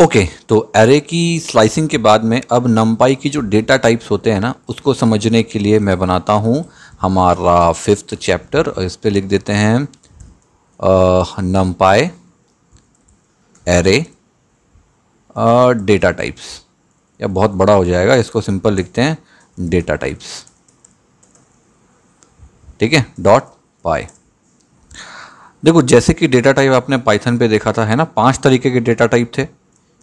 Okay okay, तो array की slicing के बाद में अब नमपाई की जो डेटा टाइप्स होते हैं ना उसको समझने के लिए मैं बनाता हूँ हमारा फिफ्थ चैप्टर इस पर लिख देते हैं नमपाई एरे डेटा टाइप्स या बहुत बड़ा हो जाएगा इसको सिंपल लिखते हैं डेटा टाइप्स ठीक है डॉट पाए देखो जैसे कि डेटा टाइप आपने पाइथन पे देखा था है ना पांच तरीके के डेटा टाइप थे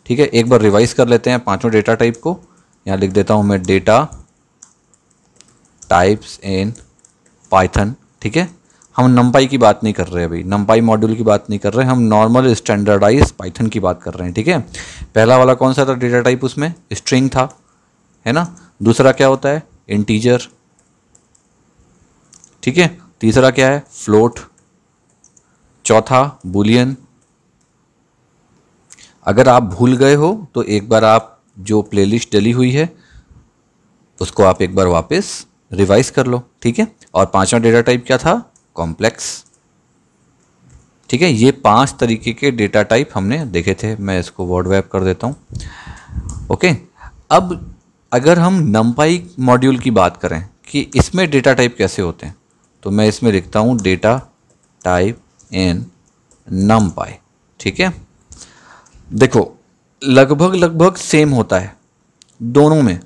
ठीक है एक बार रिवाइज कर लेते हैं पांचों डेटा टाइप को यहाँ लिख देता हूँ मैं डेटा टाइप्स इन पाइथन ठीक है हम नम्पाई की बात नहीं कर रहे अभी नंपाई मॉड्यूल की बात नहीं कर रहे हम नॉर्मल स्टैंडर्डाइज पाइथन की बात कर रहे हैं ठीक है पहला वाला कौन सा था डेटा टाइप उसमें स्ट्रिंग था है ना दूसरा क्या होता है इंटीजर ठीक है तीसरा क्या है फ्लोट चौथा बुलियन अगर आप भूल गए हो तो एक बार आप जो प्लेलिस्ट डली हुई है उसको आप एक बार वापस रिवाइज कर लो ठीक है और पांचवा डेटा टाइप क्या था कॉम्प्लेक्स ठीक है ये पांच तरीके के डेटा टाइप हमने देखे थे मैं इसको वर्ड वैप कर देता हूँ ओके अब अगर हम नम्पाई मॉड्यूल की बात करें कि इसमें डेटा टाइप कैसे होते हैं तो मैं इसमें लिखता हूँ डेटा टाइप इन नम ठीक है देखो लगभग लगभग सेम होता है दोनों में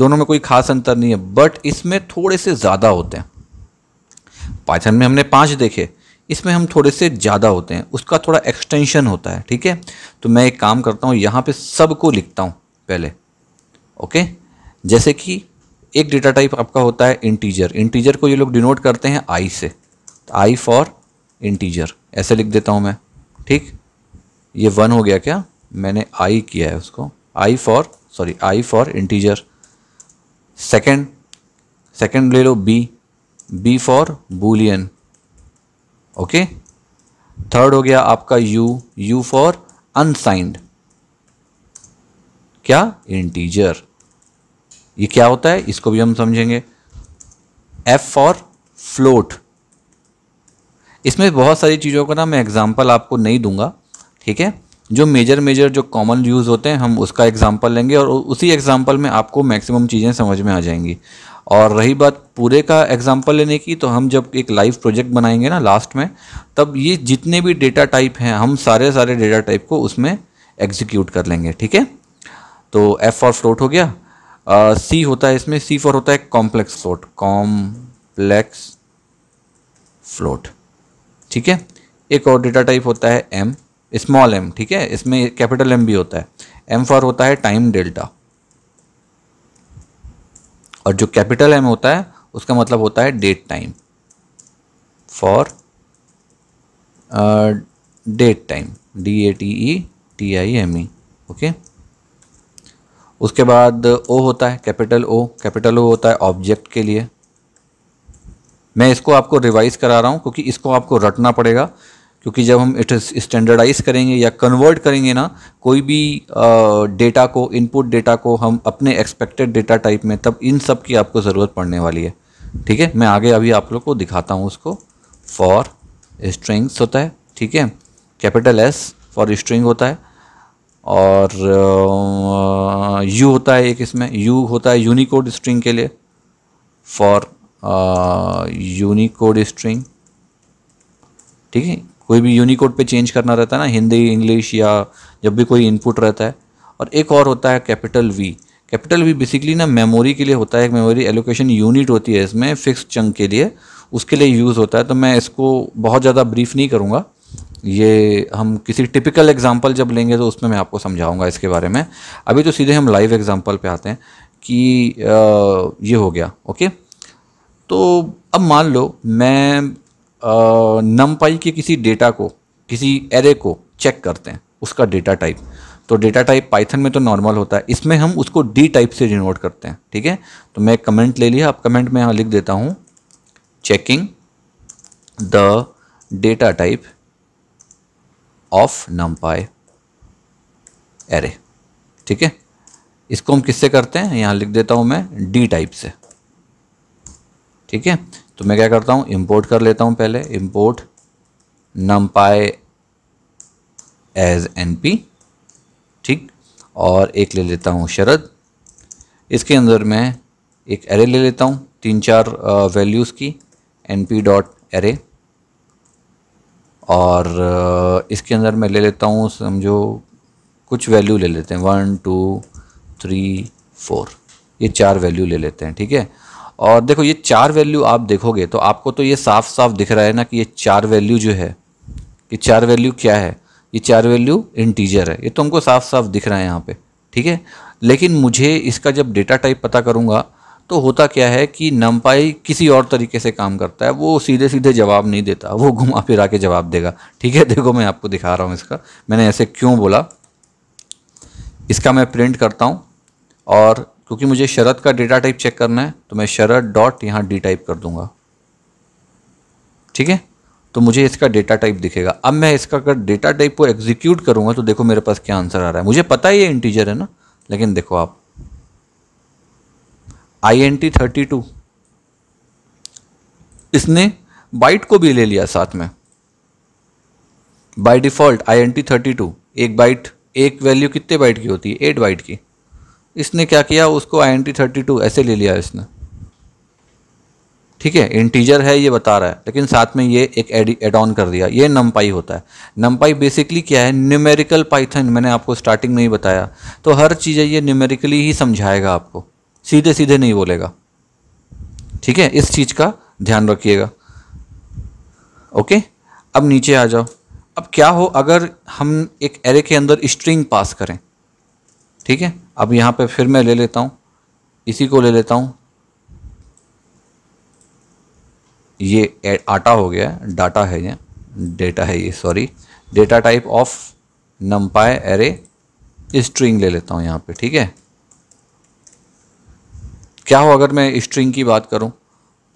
दोनों में कोई खास अंतर नहीं है बट इसमें थोड़े से ज़्यादा होते हैं पाचन में हमने पाँच देखे इसमें हम थोड़े से ज़्यादा होते हैं उसका थोड़ा एक्सटेंशन होता है ठीक है तो मैं एक काम करता हूँ यहाँ पे सबको लिखता हूँ पहले ओके जैसे कि एक डेटा टाइप आपका होता है इंटीजर इंटीजर को ये लोग डिनोट करते हैं आई से तो आई फॉर इंटीजर ऐसे लिख देता हूँ मैं ठीक ये वन हो गया क्या मैंने आई किया है उसको I for sorry I for integer second second ले लो B B for boolean okay third हो गया आपका यू यू फॉर अनसाइंड क्या इंटीजर ये क्या होता है इसको भी हम समझेंगे एफ फॉर फ्लोट इसमें बहुत सारी चीज़ों का ना मैं एग्जांपल आपको नहीं दूंगा ठीक है जो मेजर मेजर जो कॉमन यूज़ होते हैं हम उसका एग्जाम्पल लेंगे और उसी एग्जाम्पल में आपको मैक्सिमम चीज़ें समझ में आ जाएंगी और रही बात पूरे का एग्जाम्पल लेने की तो हम जब एक लाइव प्रोजेक्ट बनाएंगे ना लास्ट में तब ये जितने भी डेटा टाइप हैं हम सारे सारे डेटा टाइप को उसमें एग्जीक्यूट कर लेंगे ठीक है तो एफ फॉर फ्लोट हो गया सी uh, होता है इसमें सी फॉर होता है कॉम्प्लेक्स फ्लोट कॉम्प्लेक्स फ्लोट ठीक है एक और डेटा टाइप होता है एम स्मॉल एम ठीक है इसमें कैपिटल एम भी होता है एम फॉर होता है टाइम डेल्टा और जो कैपिटल एम होता है उसका मतलब होता है date time for date time D A T E T I M E okay उसके बाद ओ होता है कैपिटल ओ कैपिटल ओ होता है ऑब्जेक्ट के लिए मैं इसको आपको रिवाइज करा रहा हूँ क्योंकि इसको आपको रटना पड़ेगा क्योंकि जब हम इट स्टैंडर्डाइज करेंगे या कन्वर्ट करेंगे ना कोई भी डेटा को इनपुट डेटा को हम अपने एक्सपेक्टेड डेटा टाइप में तब इन सब की आपको ज़रूरत पड़ने वाली है ठीक है मैं आगे अभी आप लोग को दिखाता हूँ उसको फॉर स्ट्रिंग्स होता है ठीक है कैपिटल एस फॉर स्ट्रिंग होता है और यू होता है एक इसमें यू होता है यूनिकोड स्ट्रिंग के लिए फॉर यूनिकोड स्ट्रिंग ठीक है कोई भी यूनिकोड पे चेंज करना रहता है ना हिंदी इंग्लिश या जब भी कोई इनपुट रहता है और एक और होता है capital V capital V basically ना मेमोरी के लिए होता है एक मेमोरी एलोकेशन यूनिट होती है इसमें फिक्स चंक के लिए उसके लिए यूज़ होता है तो मैं इसको बहुत ज़्यादा ब्रीफ नहीं करूँगा ये हम किसी टिपिकल एग्जाम्पल जब लेंगे तो उसमें मैं आपको समझाऊँगा इसके बारे में अभी तो सीधे हम लाइव एग्जाम्पल पर आते हैं कि ये हो गया ओके तो अब मान लो मैं नम पाई के किसी डेटा को किसी एरे को चेक करते हैं उसका डेटा टाइप तो डेटा टाइप पाइथन में तो नॉर्मल होता है इसमें हम उसको डी टाइप से डिनोट करते हैं ठीक है तो मैं कमेंट ले लिया अब कमेंट में यहाँ लिख देता हूँ checking the data type of NumPy array ठीक है इसको हम किससे करते हैं यहाँ लिख देता हूँ मैं डी टाइप से ठीक है तो मैं क्या करता हूँ इम्पोर्ट कर लेता हूँ पहले इम्पोर्ट नम पाए एज एन पी ठीक और एक ले लेता हूँ शरद इसके अंदर मैं एक एरे ले लेता हूँ तीन चार वैल्यूज़ की एन पी डॉट एरे और इसके अंदर मैं ले लेता हूँ समझो कुछ वैल्यू ले लेते हैं वन टू थ्री फोर ये चार वैल्यू ले लेते हैं ठीक है और देखो ये चार वैल्यू आप देखोगे तो आपको तो ये साफ साफ दिख रहा है ना कि ये चार वैल्यू जो है ये चार वैल्यू क्या है ये चार वैल्यू इंटीजर है ये तो हमको साफ साफ दिख रहा है यहाँ पे ठीक है लेकिन मुझे इसका जब डेटा टाइप पता करूँगा तो होता क्या है कि नमपाई किसी और तरीके से काम करता है वो सीधे सीधे जवाब नहीं देता वो घुमा फिरा के जवाब देगा ठीक है देखो मैं आपको दिखा रहा हूँ इसका मैंने ऐसे क्यों बोला इसका मैं प्रिंट करता हूँ और क्योंकि मुझे शरद का डेटा टाइप चेक करना है तो मैं शरद डॉट यहाँ डी टाइप कर दूंगा ठीक है तो मुझे इसका डेटा टाइप दिखेगा अब मैं इसका अगर डेटा टाइप को एग्जीक्यूट करूँगा तो देखो मेरे पास क्या आंसर आ रहा है मुझे पता ही ये इंटीजर है ना लेकिन देखो आप I N T thirty two इसने बाइट को भी ले लिया साथ में by default I N T thirty two एक बाइट एक वैल्यू कितने बाइट की होती है एट बाइट की इसने क्या किया उसको I N T thirty two ऐसे ले लिया इसने ठीक है इंटीजर है ये बता रहा है लेकिन साथ में ये एक एड ऑन कर दिया ये नमपाई होता है नमपाई बेसिकली क्या है न्यूमेरिकल पाइथन मैंने आपको स्टार्टिंग में ही बताया तो हर चीज़ें ये न्यूमेरिकली ही समझाएगा आपको सीधे सीधे नहीं बोलेगा ठीक है इस चीज़ का ध्यान रखिएगा ओके अब नीचे आ जाओ अब क्या हो अगर हम एक एरे के अंदर स्ट्रिंग पास करें ठीक है अब यहाँ पे फिर मैं ले लेता हूँ इसी को ले लेता हूँ ये आटा हो गया डाटा है ये डेटा है ये sorry data type of NumPy array string ले लेता हूँ यहाँ पे ठीक है क्या हो अगर मैं स्ट्रिंग की बात करूँ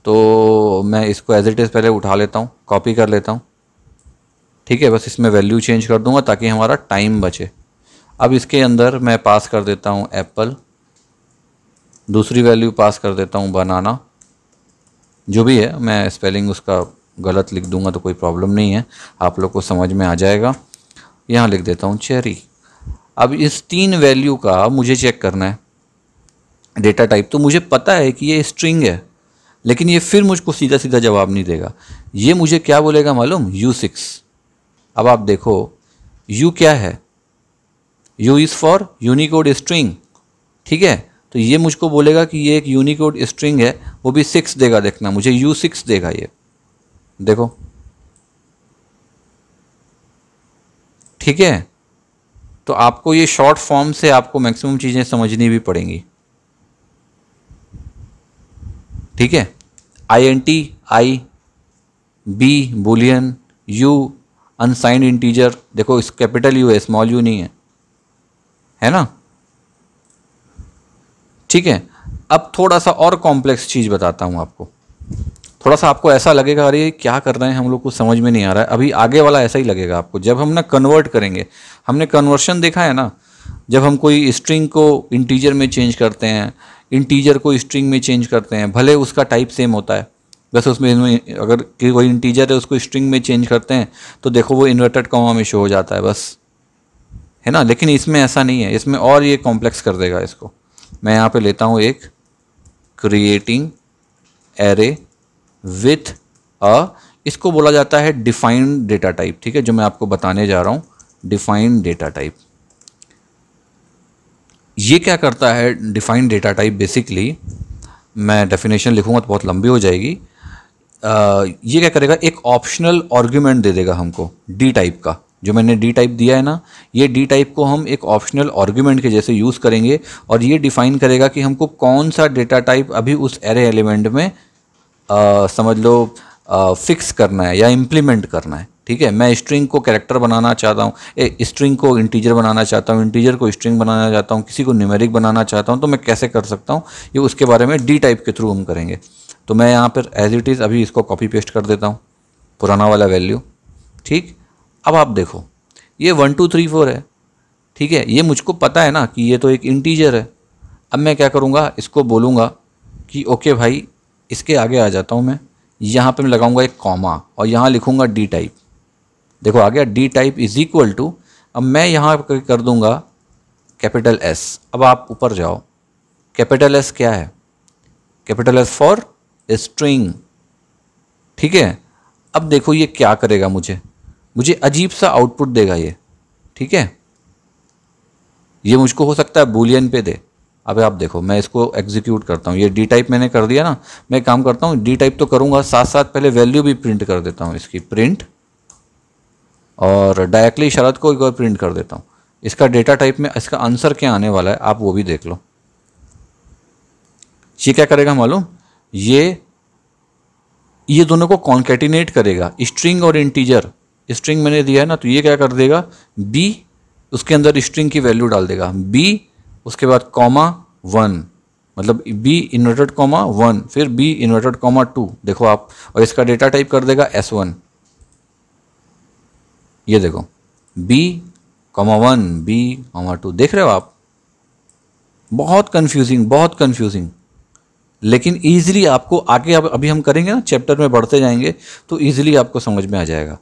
तो मैं इसको एज इट इज़ पहले उठा लेता हूँ कॉपी कर लेता हूँ ठीक है बस इसमें वैल्यू चेंज कर दूंगा ताकि हमारा टाइम बचे अब इसके अंदर मैं पास कर देता हूँ एप्पल दूसरी वैल्यू पास कर देता हूँ बनाना जो भी है मैं स्पेलिंग उसका गलत लिख दूंगा तो कोई प्रॉब्लम नहीं है आप लोग को समझ में आ जाएगा यहाँ लिख देता हूँ चेरी अब इस तीन वैल्यू का मुझे चेक करना है डेटा टाइप तो मुझे पता है कि ये स्ट्रिंग है लेकिन ये फिर मुझको सीधा सीधा जवाब नहीं देगा ये मुझे क्या बोलेगा मालूम यू सिक्स अब आप देखो यू क्या है U is for Unicode string ठीक है तो ये मुझको बोलेगा कि ये एक यूनिकोड स्ट्रिंग है वो भी सिक्स देगा देखना मुझे यू सिक्स देगा ये देखो ठीक है तो आपको ये शॉर्ट फॉर्म से आपको मैक्सिमम चीज़ें समझनी भी पड़ेंगी ठीक है I N T I B boolean U unsigned integer देखो इस कैपिटल यू है स्मॉल यू नहीं है है ना ठीक है अब थोड़ा सा और कॉम्प्लेक्स चीज़ बताता हूँ आपको थोड़ा सा आपको ऐसा लगेगा अरे क्या कर रहे हैं हम लोग को समझ में नहीं आ रहा है अभी आगे वाला ऐसा ही लगेगा आपको जब हम ना कन्वर्ट करेंगे हमने कन्वर्शन देखा है ना जब हम कोई स्ट्रिंग को इंटीजर में चेंज करते हैं इंटीजर को स्ट्रिंग में चेंज करते हैं भले उसका टाइप सेम होता है बस उसमें अगर कोई इंटीजर है उसको स्ट्रिंग में चेंज करते हैं तो देखो वो इन्वर्टेड कॉमा में शो हो जाता है बस है ना लेकिन इसमें ऐसा नहीं है इसमें और ये कॉम्प्लेक्स कर देगा इसको मैं यहाँ पे लेता हूँ एक क्रिएटिंग एरे विथ अ इसको बोला जाता है डिफाइंड डेटा टाइप ठीक है जो मैं आपको बताने जा रहा हूँ डिफाइंड डेटा टाइप ये क्या करता है डिफाइंड डेटा टाइप बेसिकली मैं डेफिनेशन लिखूँगा तो बहुत लंबी हो जाएगी आ, ये क्या करेगा एक ऑप्शनल आर्ग्यूमेंट दे देगा हमको डी टाइप का जो मैंने डी टाइप दिया है ना ये डी टाइप को हम एक ऑप्शनल आर्ग्यूमेंट के जैसे यूज़ करेंगे और ये डिफाइन करेगा कि हमको कौन सा डेटा टाइप अभी उस एरे एलिमेंट में आ, समझ लो फिक्स करना है या इम्प्लीमेंट करना है ठीक है मैं स्ट्रिंग को कैरेक्टर बनाना चाहता हूँ स्ट्रिंग को इंटीजर बनाना चाहता हूँ इंटीजर को स्ट्रिंग बनाना चाहता हूँ किसी को न्यूमेरिक बनाना चाहता हूँ तो मैं कैसे कर सकता हूँ ये उसके बारे में डी टाइप के थ्रू हम करेंगे तो मैं यहाँ पर एज इट इज़ अभी इसको कॉपी पेस्ट कर देता हूँ पुराना वाला वैल्यू ठीक अब आप देखो ये वन टू थ्री फोर है ठीक है ये मुझको पता है ना कि ये तो एक इंटीजर है अब मैं क्या करूँगा इसको बोलूँगा कि ओके भाई इसके आगे आ जाता हूँ मैं यहाँ पे मैं लगाऊँगा एक कॉमा और यहाँ लिखूँगा डी टाइप देखो आ गया D type is equal to अब मैं यहाँ कर दूँगा कैपिटल एस अब आप ऊपर जाओ कैपिटल एस क्या है कैपिटल एस फॉर स्ट्रिंग ठीक है अब देखो ये क्या करेगा मुझे मुझे अजीब सा आउटपुट देगा ये ठीक है ये मुझको हो सकता है बुलियन पे दे अब आप देखो मैं इसको एग्जीक्यूट करता हूँ ये डी टाइप मैंने कर दिया ना मैं काम करता हूँ डी टाइप तो करूँगा साथ साथ पहले वैल्यू भी प्रिंट कर देता हूँ इसकी प्रिंट और डायरेक्टली शरद को एक बार प्रिंट कर देता हूँ इसका डेटा टाइप में इसका आंसर क्या आने वाला है आप वो भी देख लो ये क्या करेगा मालूम ये ये दोनों को कॉन्केटिनेट करेगा स्ट्रिंग और इंटीजर स्ट्रिंग मैंने दिया है ना तो ये क्या कर देगा बी उसके अंदर स्ट्रिंग की वैल्यू डाल देगा बी उसके बाद कॉमा वन मतलब बी इन्वर्टेड कॉमा वन फिर बी इन्वर्टेड कॉमा टू देखो आप और इसका डेटा टाइप कर देगा एस वन ये देखो B comma one B comma two देख रहे हो आप बहुत कंफ्यूजिंग बहुत कंफ्यूजिंग लेकिन ईजिली आपको आगे अभी हम करेंगे ना चैप्टर में बढ़ते जाएंगे तो ईजिली आपको समझ में आ जाएगा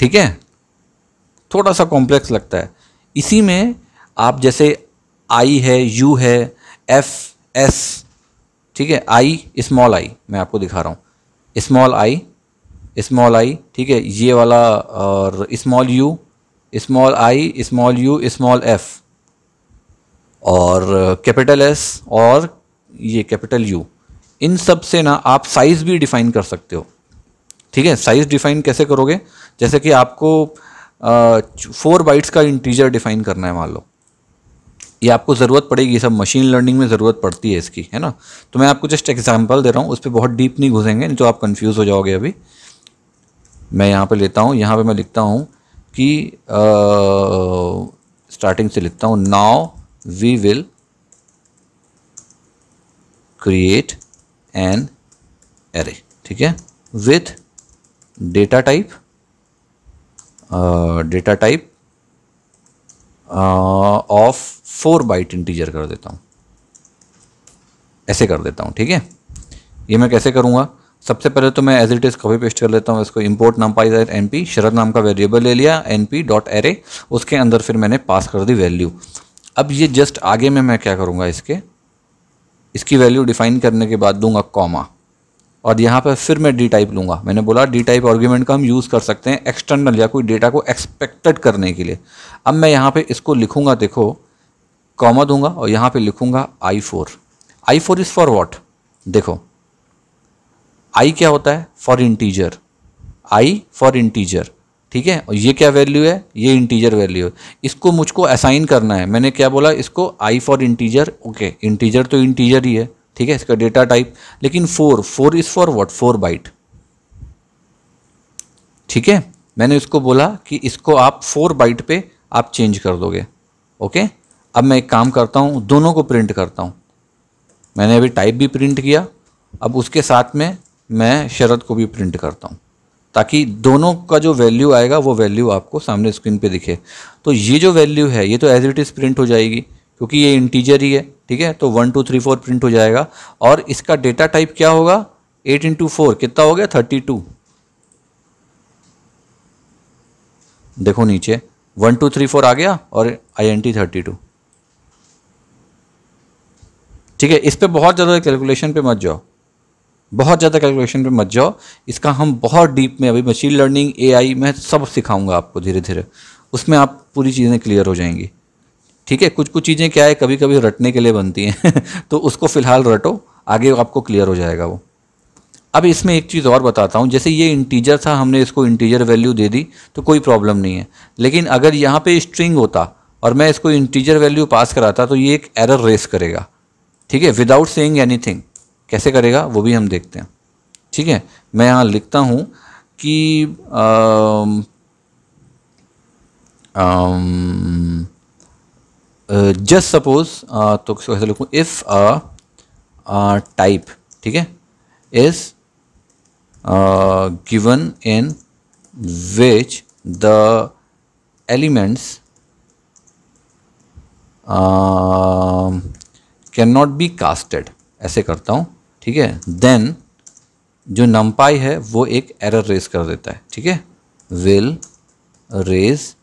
ठीक है थोड़ा सा कॉम्प्लेक्स लगता है इसी में आप जैसे आई है यू है एफ एस ठीक है आई स्मॉल आई मैं आपको दिखा रहा हूँ स्मॉल आई स्मॉल आई ठीक है ये वाला और small U small I small U small F और कैपिटल एस और ये कैपिटल यू इन सब से ना आप साइज़ भी डिफ़ाइन कर सकते हो ठीक है साइज़ डिफ़ाइन कैसे करोगे जैसे कि आपको फोर बाइट्स का इंटीजर डिफाइन करना है मान लो ये आपको ज़रूरत पड़ेगी ये सब मशीन लर्निंग में ज़रूरत पड़ती है इसकी है ना तो मैं आपको जस्ट एग्जांपल दे रहा हूँ उस पर बहुत डीप नहीं घुसेंगे नहीं तो आप कंफ्यूज हो जाओगे अभी मैं यहाँ पे लेता हूँ यहाँ पे मैं लिखता हूँ कि स्टार्टिंग से लिखता हूँ now we will create an array ठीक है with data type data type of four byte integer कर देता हूँ ऐसे कर देता हूँ ठीक है ये मैं कैसे करूँगा सबसे पहले तो मैं as it is copy paste कर लेता हूँ इसको इम्पोर्ट नाम पाई जाए एन पी शरद नाम का वेरिएबल ले लिया एन पी डॉट एरे उसके अंदर फिर मैंने पास कर दी वैल्यू अब ये जस्ट आगे में मैं क्या करूँगा इसके इसकी वैल्यू डिफाइन करने के बाद दूंगा कॉमा और यहाँ पर फिर मैं डी टाइप लूँगा मैंने बोला डी टाइप आर्ग्यूमेंट का हम यूज़ कर सकते हैं एक्सटर्नल या कोई डेटा को एक्सपेक्टेड करने के लिए अब मैं यहाँ पे इसको लिखूँगा देखो कॉमा दूंगा और यहाँ पे लिखूँगा I four I four is for what देखो आई क्या होता है for integer I for integer ठीक है और ये क्या वैल्यू है ये इंटीजर वैल्यू है इसको मुझको असाइन करना है मैंने क्या बोला इसको I for integer okay integer तो इंटीजर ही है ठीक है इसका डेटा टाइप लेकिन four four is for what four byte ठीक है मैंने इसको बोला कि इसको आप फोर बाइट पे आप चेंज कर दोगे ओके अब मैं एक काम करता हूँ दोनों को प्रिंट करता हूँ मैंने अभी टाइप भी प्रिंट किया अब उसके साथ में मैं शरद को भी प्रिंट करता हूँ ताकि दोनों का जो वैल्यू आएगा वो वैल्यू आपको सामने स्क्रीन पे दिखे तो ये जो वैल्यू है ये तो एज इट इज़ प्रिंट हो जाएगी क्योंकि ये इंटीजर ही है ठीक है तो one two three four print हो जाएगा और इसका डेटा टाइप क्या होगा एट इंटू फोर कितना हो गया थर्टी टू देखो नीचे वन टू थ्री फोर आ गया और I N T thirty two ठीक है इस पर बहुत ज़्यादा कैलकुलेशन पे मत जाओ बहुत ज़्यादा कैलकुलेशन पे मत जाओ इसका हम बहुत डीप में अभी मशीन लर्निंग एआई में सब सिखाऊंगा आपको धीरे धीरे उसमें आप पूरी चीज़ें क्लियर हो जाएंगी ठीक है कुछ कुछ चीज़ें क्या है कभी कभी रटने के लिए बनती हैं तो उसको फ़िलहाल रटो आगे आपको क्लियर हो जाएगा वो अब इसमें एक चीज़ और बताता हूँ जैसे ये इंटीजर था हमने इसको इंटीजर वैल्यू दे दी तो कोई प्रॉब्लम नहीं है लेकिन अगर यहाँ पे स्ट्रिंग होता और मैं इसको इंटीजर वैल्यू पास कराता तो ये एक एरर रेस करेगा ठीक है विदाउट सेइंग एनीथिंग कैसे करेगा वो भी हम देखते हैं ठीक है मैं यहाँ लिखता हूँ कि ah, ah, just uh, suppose uh, तो इसको कैसे लिखूँ इफ़ अ टाइप ठीक है is given in which the elements can not be casted ऐसे करता हूँ ठीक है देन जो नम्पाई है वो एक एरर रेज कर देता है ठीक है विल रेज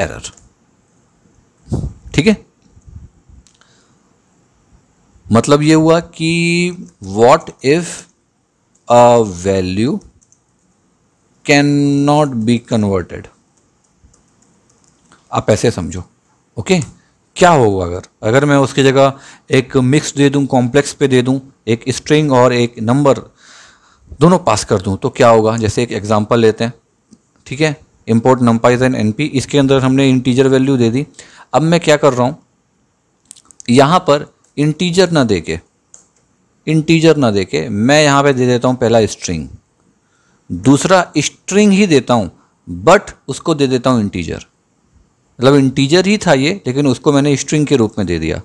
एरर ठीक है मतलब ये हुआ कि what if a value can not be converted आप ऐसे समझो ओके क्या होगा अगर अगर मैं उसकी जगह एक मिक्स दे दूं कॉम्प्लेक्स पे दे दूं एक स्ट्रिंग और एक नंबर दोनों पास कर दूं तो क्या होगा जैसे एक एग्जांपल लेते हैं ठीक है इंपोर्ट नंपाइज एंड एनपी इसके अंदर हमने इंटीजर वैल्यू दे दी अब मैं क्या कर रहा हूँ यहाँ पर इंटीजर ना दे के इंटीजर ना दे के मैं यहाँ पे दे देता हूँ पहला स्ट्रिंग दूसरा स्ट्रिंग ही देता हूँ बट उसको दे देता हूँ इंटीजर मतलब इंटीजर ही था ये लेकिन उसको मैंने स्ट्रिंग के रूप में दे दिया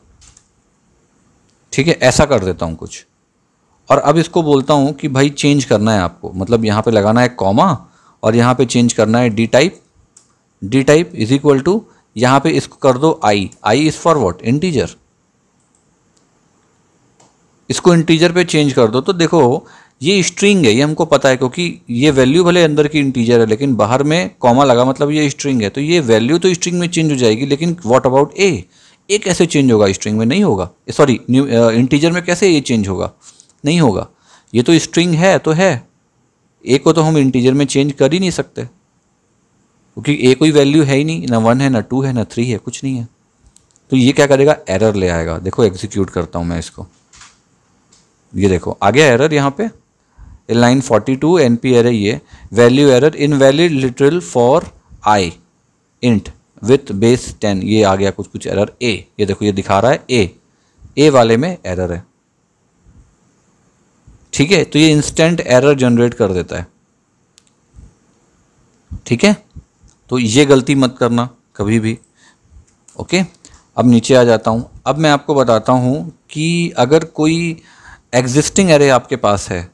ठीक है ऐसा कर देता हूँ कुछ और अब इसको बोलता हूँ कि भाई चेंज करना है आपको मतलब यहाँ पे लगाना है कॉमा और यहाँ पे चेंज करना है D type D type is equal to यहां पे इसको कर दो I I is for what integer इसको इंटीजर पे चेंज कर दो तो देखो ये स्ट्रिंग है ये हमको पता है क्योंकि ये वैल्यू भले अंदर की इंटीजर है लेकिन बाहर में कॉमा लगा मतलब ये स्ट्रिंग है तो ये वैल्यू तो स्ट्रिंग में चेंज हो जाएगी लेकिन व्हाट अबाउट ए ए कैसे चेंज होगा स्ट्रिंग में नहीं होगा सॉरी इंटीजर में कैसे ए चेंज होगा नहीं होगा ये तो स्ट्रिंग है तो है ए को तो हम इंटीजर में चेंज कर ही नहीं सकते क्योंकि ए कोई वैल्यू है ही नहीं ना वन है ना टू है ना थ्री है कुछ नहीं है तो ये क्या करेगा एरर ले आएगा देखो एग्जीक्यूट करता हूँ मैं इसको ये देखो आ गया एरर यहाँ पे लाइन 42 एन पी एर ये value error invalid literal for I int with base 10 ये आ गया कुछ कुछ एरर ए ये देखो ये दिखा रहा है ए ए वाले में एरर है ठीक है तो ये इंस्टेंट एरर जनरेट कर देता है ठीक है तो ये गलती मत करना कभी भी ओके अब नीचे आ जाता हूँ अब मैं आपको बताता हूँ कि अगर कोई एग्जिस्टिंग एरे आपके पास है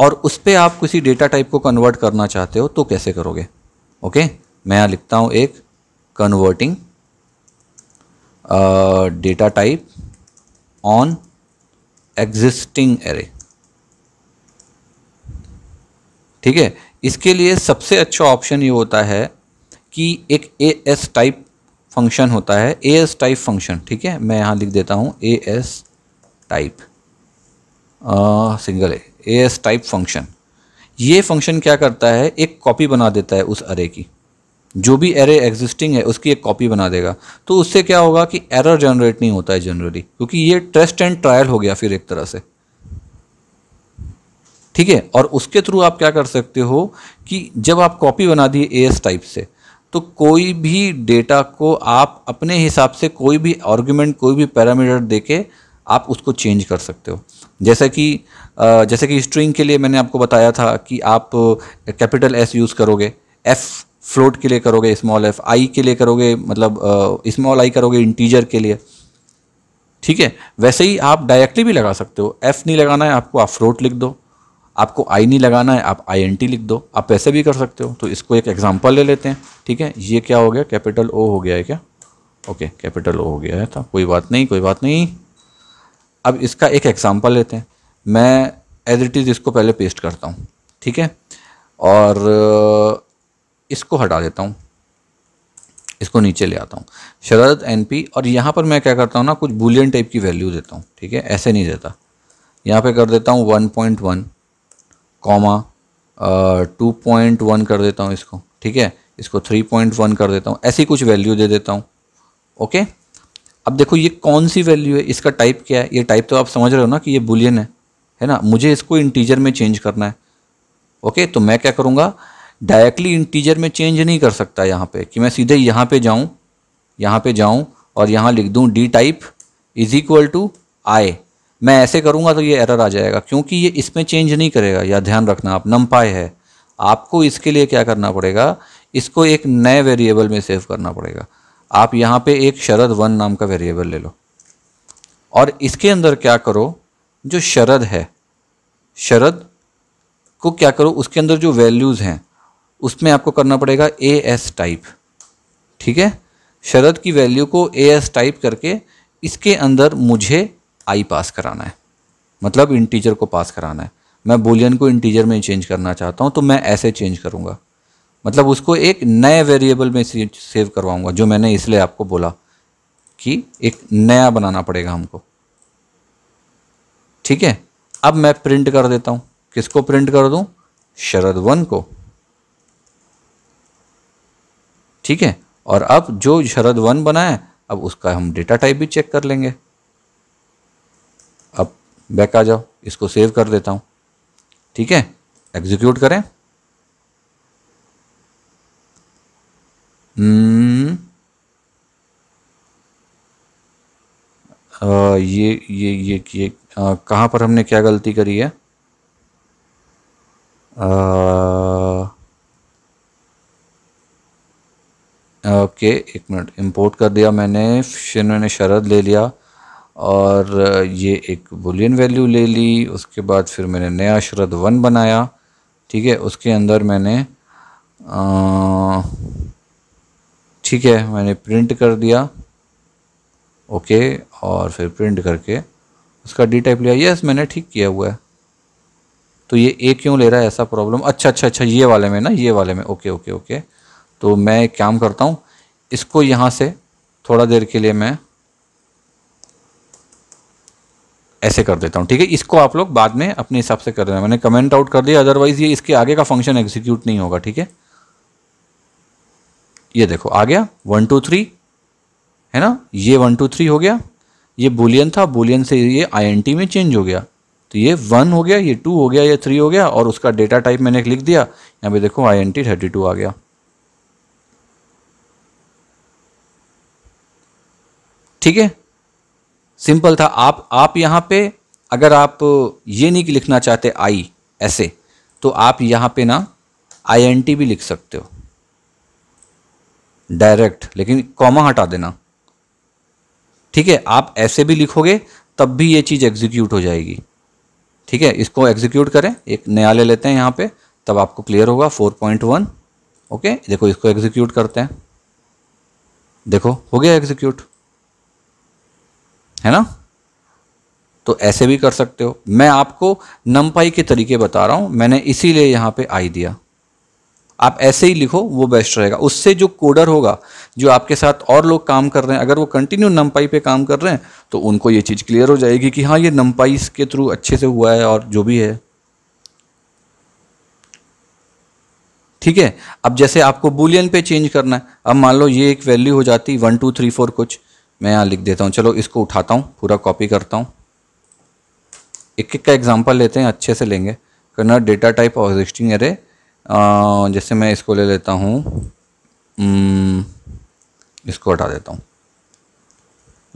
और उस पर आप किसी डेटा टाइप को कन्वर्ट करना चाहते हो तो कैसे करोगे ओके मैं यहाँ लिखता हूँ एक converting data type on existing array ठीक है इसके लिए सबसे अच्छा ऑप्शन ये होता है कि एक ए एस टाइप फंक्शन होता है ए एस टाइप फंक्शन ठीक है मैं यहाँ लिख देता हूँ A S type single A S type function ये फंक्शन क्या करता है एक कॉपी बना देता है उस अरे की जो भी एरे एग्जिस्टिंग है उसकी एक कॉपी बना देगा तो उससे क्या होगा कि एरर जनरेट नहीं होता है जनरली क्योंकि ये टेस्ट एंड ट्रायल हो गया फिर एक तरह से ठीक है और उसके थ्रू आप क्या कर सकते हो कि जब आप कॉपी बना दिए ए एस टाइप से तो कोई भी डेटा को आप अपने हिसाब से कोई भी आर्ग्यूमेंट कोई भी पैरामीटर दे के आप उसको चेंज कर सकते हो जैसे कि जैसे कि स्ट्रिंग के लिए मैंने आपको बताया था कि आप कैपिटल एस यूज़ करोगे एफ़ फ्लोट के लिए करोगे स्मॉल एफ आई के लिए करोगे मतलब स्मॉल आई करोगे इंटीजर के लिए ठीक है वैसे ही आप डायरेक्टली भी लगा सकते हो एफ़ नहीं लगाना है आपको आप फ्लोट लिख दो आपको आई नहीं लगाना है आप आई एन टी लिख दो आप ऐसे भी कर सकते हो तो इसको एक एग्जाम्पल ले लेते हैं ठीक है ये क्या हो गया कैपिटल ओ हो गया है क्या ओके कैपिटल ओ हो गया है था तो कोई बात नहीं कोई बात नहीं अब इसका एक एग्ज़ाम्पल लेते हैं मैं एज इट इज़ इसको पहले पेस्ट करता हूँ ठीक है और इसको हटा देता हूँ इसको नीचे ले आता हूँ एन पी और यहाँ पर मैं क्या करता हूँ ना कुछ बुलियन टाइप की वैल्यू देता हूँ ठीक है ऐसे नहीं देता यहाँ पे कर देता हूँ one point one comma two point one कर देता हूँ इसको ठीक है इसको थ्री पॉइंट वन कर देता हूँ ऐसी कुछ वैल्यू दे देता हूँ ओके अब देखो ये कौन सी वैल्यू है इसका टाइप क्या है ये टाइप तो आप समझ रहे हो ना कि ये बुलियन है है ना मुझे इसको इंटीजर में चेंज करना है ओके तो मैं क्या करूँगा डायरेक्टली इंटीजर में चेंज नहीं कर सकता यहाँ पे कि मैं सीधे यहाँ पे जाऊँ यहाँ पे जाऊँ और यहाँ लिख दूँ D type is equal to I मैं ऐसे करूँगा तो ये एरर आ जाएगा क्योंकि ये इसमें चेंज नहीं करेगा या ध्यान रखना आप नम्पाई है आपको इसके लिए क्या करना पड़ेगा इसको एक नए वेरिएबल में सेव करना पड़ेगा आप यहाँ पे एक शरद वन नाम का वेरिएबल ले लो और इसके अंदर क्या करो जो शरद है शरद को क्या करो उसके अंदर जो वैल्यूज़ हैं उसमें आपको करना पड़ेगा ए एस टाइप ठीक है शरद की वैल्यू को ए एस टाइप करके इसके अंदर मुझे आई पास कराना है मतलब इंटीजर को पास कराना है मैं बोलियन को इंटीजर में चेंज करना चाहता हूँ तो मैं ऐसे चेंज करूँगा मतलब उसको एक नए वेरिएबल में सेव करवाऊँगा जो मैंने इसलिए आपको बोला कि एक नया बनाना पड़ेगा हमको ठीक है अब मैं प्रिंट कर देता हूँ किसको प्रिंट कर दूँ शरद वन को ठीक है और अब जो शरद वन बना है अब उसका हम डेटा टाइप भी चेक कर लेंगे बैक आ जाओ इसको सेव कर देता हूँ ठीक है एग्जीक्यूट करें हम्म। आ, ये ये ये, ये कहाँ पर हमने क्या गलती करी है ओके okay, एक मिनट इंपोर्ट कर दिया मैंने फिर मैंने शरद ले लिया और ये एक बुलियन वैल्यू ले ली उसके बाद फिर मैंने नया शरद वन बनाया ठीक है उसके अंदर मैंने ठीक है मैंने प्रिंट कर दिया ओके और फिर प्रिंट करके उसका डी टाइप लिया यस मैंने ठीक किया हुआ है तो ये ए क्यों ले रहा है ऐसा प्रॉब्लम अच्छा अच्छा अच्छा ये वाले में ना ये वाले में ओके ओके ओके तो मैं काम करता हूँ इसको यहाँ से थोड़ा देर के लिए मैं ऐसे कर देता हूँ ठीक है इसको आप लोग बाद में अपने हिसाब से कर देना मैंने कमेंट आउट कर दिया अदरवाइज ये इसके आगे का फंक्शन एग्जीक्यूट नहीं होगा ठीक है ये देखो आ गया वन टू थ्री है ना ये वन टू थ्री हो गया ये बुलियन था बुलियन से ये आई में चेंज हो गया तो ये वन हो गया ये टू हो गया ये थ्री हो गया और उसका डेटा टाइप मैंने लिख दिया यहाँ पे देखो I N T thirty two आ गया ठीक है सिंपल था आप आप यहाँ पे अगर आप ये नहीं लिखना चाहते आई ऐसे तो आप यहाँ पे ना आई भी लिख सकते हो डायरेक्ट लेकिन कॉमा हटा देना ठीक है आप ऐसे भी लिखोगे तब भी ये चीज़ एग्जीक्यूट हो जाएगी ठीक है इसको एग्जीक्यूट करें एक नया ले लेते हैं यहाँ पे तब आपको क्लियर होगा 4.1 ओके देखो इसको एग्जीक्यूट करते हैं देखो हो गया एग्जीक्यूट है ना तो ऐसे भी कर सकते हो मैं आपको नंपाई के तरीके बता रहा हूं मैंने इसीलिए यहां पे आई दिया आप ऐसे ही लिखो वो बेस्ट रहेगा उससे जो कोडर होगा जो आपके साथ और लोग काम कर रहे हैं अगर वो कंटिन्यू नंपाई पे काम कर रहे हैं तो उनको ये चीज़ क्लियर हो जाएगी कि हाँ ये नंपाई के थ्रू अच्छे से हुआ है और जो भी है ठीक है अब जैसे आपको बुलियन पे चेंज करना है अब मान लो ये एक वैल्यू हो जाती वन टू थ्री फोर कुछ मैं यहाँ लिख देता हूँ चलो इसको उठाता हूँ पूरा कॉपी करता हूँ एक एक का एग्जाम्पल लेते हैं अच्छे से लेंगे करना डेटा टाइप और एग्जिस्टिंग एरे जैसे मैं इसको ले लेता हूँ इसको हटा देता हूँ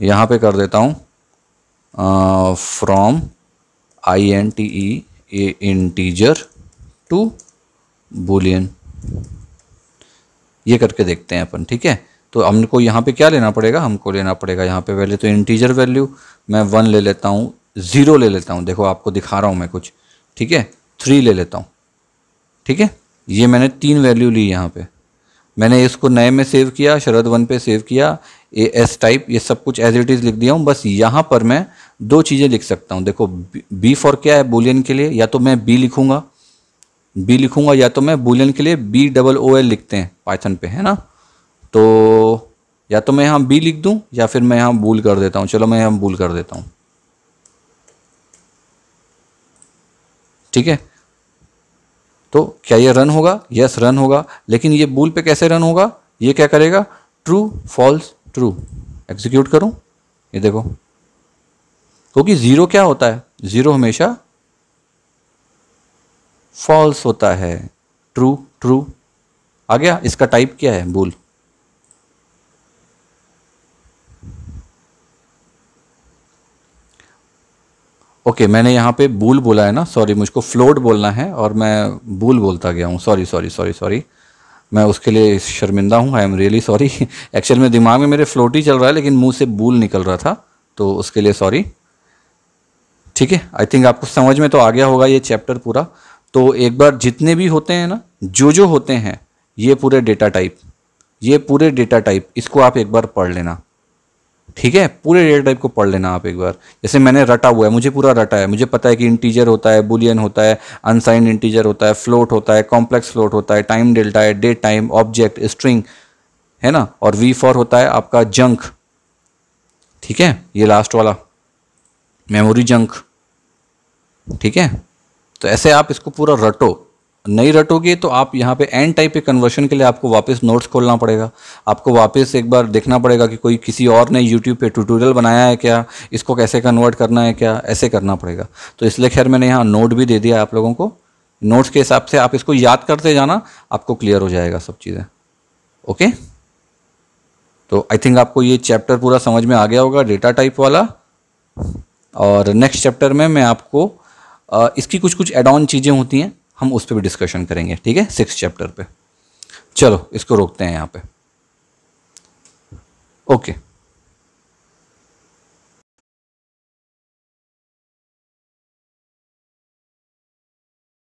यहाँ पे कर देता हूँ from I N T E A integer to boolean ये करके देखते हैं अपन ठीक है तो हमको यहाँ पे क्या लेना पड़ेगा हमको लेना पड़ेगा यहाँ पे वैल्यू तो इंटीजर वैल्यू मैं वन ले लेता हूँ ज़ीरो ले लेता हूँ देखो आपको दिखा रहा हूँ मैं कुछ ठीक है थ्री ले लेता हूँ ठीक है ये मैंने तीन वैल्यू ली यहाँ पे मैंने इसको नए में सेव किया शरद वन पे सेव किया ए एस टाइप ये सब कुछ एज इट इज़ लिख दिया हूँ बस यहाँ पर मैं दो चीज़ें लिख सकता हूँ देखो बी फॉर क्या है बुलियन के लिए या तो मैं बी लिखूँगा बी लिखूँगा या तो मैं बुलियन के लिए बी डबल ओ एल लिखते हैं पाइथन पे है ना तो या तो मैं यहाँ बी लिख दूँ या फिर मैं यहाँ भूल कर देता हूँ चलो मैं यहाँ भूल कर देता हूँ ठीक है तो क्या ये रन होगा यस रन होगा लेकिन ये बूल पे कैसे रन होगा ये क्या करेगा ट्रू फॉल्स ट्रू एग्जीक्यूट करूँ ये देखो क्योंकि ज़ीरो क्या होता है ज़ीरो हमेशा फॉल्स होता है ट्रू ट्रू आ गया इसका टाइप क्या है बूल ओके okay, मैंने यहाँ पे बूल बोला है ना सॉरी मुझको फ्लोट बोलना है और मैं बूल बोलता गया हूँ सॉरी सॉरी सॉरी सॉरी मैं उसके लिए शर्मिंदा हूँ I am really sorry actual में दिमाग में मेरे फ्लोट ही चल रहा है लेकिन मुंह से बूल निकल रहा था तो उसके लिए सॉरी ठीक है आई थिंक आपको समझ में तो आ गया होगा ये चैप्टर पूरा तो एक बार जितने भी होते हैं ना जो जो होते हैं ये पूरे डेटा टाइप ये पूरे डेटा टाइप इसको आप एक बार पढ़ लेना ठीक है पूरे डेटा टाइप को पढ़ लेना आप एक बार जैसे मैंने रटा हुआ है मुझे पूरा रटा है मुझे पता है कि इंटीजर होता है बुलियन होता है अनसाइंड इंटीजर होता है फ्लोट होता है कॉम्प्लेक्स फ्लोट होता है टाइम डेल्टा है डेट टाइम ऑब्जेक्ट स्ट्रिंग है ना और वी फॉर होता है आपका जंक ठीक है ये लास्ट वाला मेमोरी जंक ठीक है तो ऐसे आप इसको पूरा रटो नहीं रटोगे तो आप यहाँ पे एंड टाइप के कन्वर्शन के लिए आपको वापस नोट्स खोलना पड़ेगा आपको वापस एक बार देखना पड़ेगा कि कोई किसी और ने यूट्यूब पे ट्यूटोरियल बनाया है क्या इसको कैसे कन्वर्ट करना है क्या ऐसे करना पड़ेगा तो इसलिए खैर मैंने यहाँ नोट भी दे दिया आप लोगों को नोट्स के हिसाब से आप इसको याद करते जाना आपको क्लियर हो जाएगा सब चीज़ें ओके तो आई थिंक आपको ये चैप्टर पूरा समझ में आ गया होगा डेटा टाइप वाला और नेक्स्ट चैप्टर में मैं आपको इसकी कुछ कुछ एड ऑन चीज़ें होती हैं हम उस पर भी डिस्कशन करेंगे ठीक है सिक्स चैप्टर पे चलो इसको रोकते हैं यहाँ पे ओके